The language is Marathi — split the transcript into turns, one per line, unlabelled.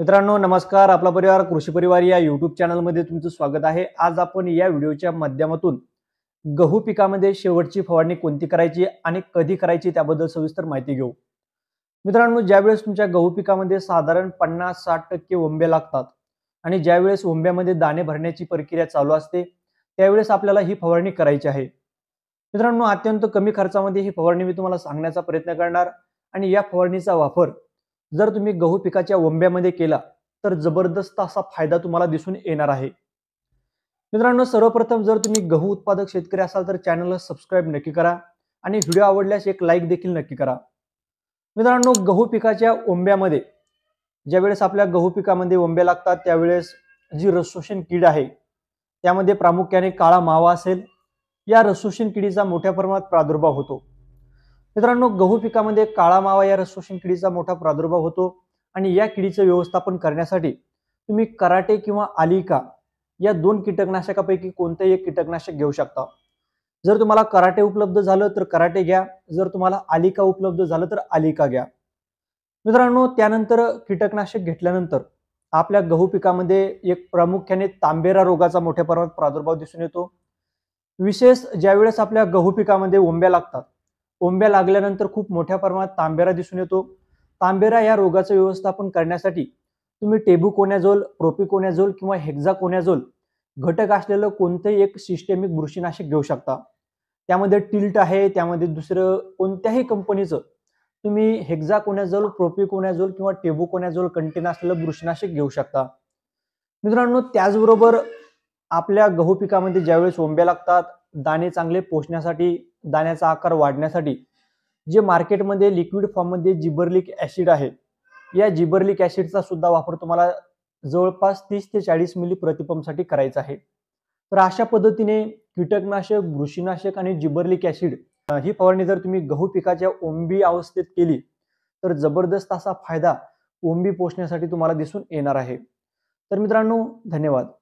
मित्रांनो नमस्कार आपला परिवार कृषी परिवार या युट्यूब चॅनलमध्ये तुमचं स्वागत आहे आज आपण या व्हिडिओच्या माध्यमातून गहू पिकामध्ये शेवटची फवारणी कोणती करायची आणि कधी करायची त्याबद्दल सविस्तर माहिती घेऊ मित्रांनो ज्यावेळेस तुमच्या गहू पिकामध्ये साधारण पन्नास साठ टक्के ओंबे लागतात आणि ज्यावेळेस ओंब्यामध्ये दाणे भरण्याची प्रक्रिया चालू असते त्यावेळेस आपल्याला ही फवारणी करायची आहे मित्रांनो अत्यंत कमी खर्चामध्ये ही फवारणी मी तुम्हाला सांगण्याचा प्रयत्न करणार आणि या फवारणीचा वापर जर तुम्ही गहू पिकाच्या वंब्यामध्ये केला तर जबरदस्त असा फायदा तुम्हाला दिसून येणार आहे मित्रांनो सर्वप्रथम जर तुम्ही गहू उत्पादक शेतकरी असाल तर चॅनलला सबस्क्राईब नक्की करा आणि व्हिडिओ आवडल्यास एक लाईक देखील नक्की करा मित्रांनो गहू पिकाच्या ओंब्यामध्ये ज्यावेळेस आपल्या गहू पिकामध्ये ओंब्या लागतात त्यावेळेस जी रसोशन कीड आहे त्यामध्ये प्रामुख्याने काळा मावा असेल या रसोषण किडीचा मोठ्या प्रमाणात प्रादुर्भाव होतो मित्रांनो गहू पिकामध्ये काळा मावा या रसशोषण किडीचा मोठा प्रादुर्भाव होतो आणि या किडीचं व्यवस्थापन करण्यासाठी तुम्ही कराटे किंवा आलिका या दोन कीटकनाशकापैकी कोणतेही एक कीटकनाशक घेऊ शकता जर तुम्हाला कराटे उपलब्ध झालं तर कराटे घ्या जर तुम्हाला आलिका उपलब्ध झालं तर आलिका घ्या मित्रांनो त्यानंतर कीटकनाशक घेतल्यानंतर आपल्या गहू पिकामध्ये एक प्रामुख्याने तांबेरा रोगाचा मोठ्या प्रमाणात प्रादुर्भाव दिसून येतो विशेष ज्यावेळेस आपल्या गहू पिकामध्ये ओंब्या लागतात ओंब्या लागल्यानंतर खूप मोठ्या प्रमाणात तांबेरा दिसून येतो तांबेरा या रोगाचं व्यवस्थापन करण्यासाठी तुम्ही टेबू कोण्याजोल प्रोपिकोन्याजोल किंवा हेक्झा कोण्याजोल घटक असलेलं कोणतंही एक सिस्टेमिक बुरशीनाशक घेऊ शकता त्यामध्ये टिल्ट आहे त्यामध्ये दुसरं कोणत्याही कंपनीचं तुम्ही हेक्झा कोण्याजोल प्रोपिकोन्याजोल किंवा टेबू कोण्याजोल कंटेन असलेलं बुरशीनाशक घेऊ शकता मित्रांनो त्याचबरोबर आपल्या गहू पिकामध्ये ज्यावेळेस ओंब्या लागतात दाणे चांगले पोचण्यासाठी दाण्याचा आकार वाढण्यासाठी जे मार्केटमध्ये लिक्विड फॉर्ममध्ये जिबर्लिक ॲसिड आहे या जिबर्लिक ॲसिडचा सुद्धा वापर तुम्हाला जवळपास तीस ते चाळीस मिली प्रतिपंपसाठी करायचा आहे तर अशा पद्धतीने कीटकनाशक बुरशीनाशक आणि जिबर्लिक ॲसिड ही फवारणी जर तुम्ही गहू पिकाच्या ओंबी अवस्थेत केली तर जबरदस्त असा फायदा ओंबी पोचण्यासाठी तुम्हाला दिसून येणार आहे तर मित्रांनो धन्यवाद